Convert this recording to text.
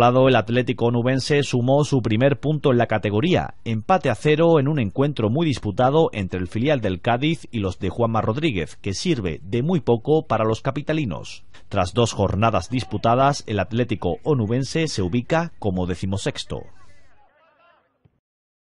lado, el Atlético onubense sumó su primer punto en la categoría, empate a cero en un encuentro muy disputado entre el filial del Cádiz y los de Juanma Rodríguez, que sirve de muy poco para los capitalinos. Tras dos jornadas disputadas, el Atlético Onubense se ubica como decimosexto.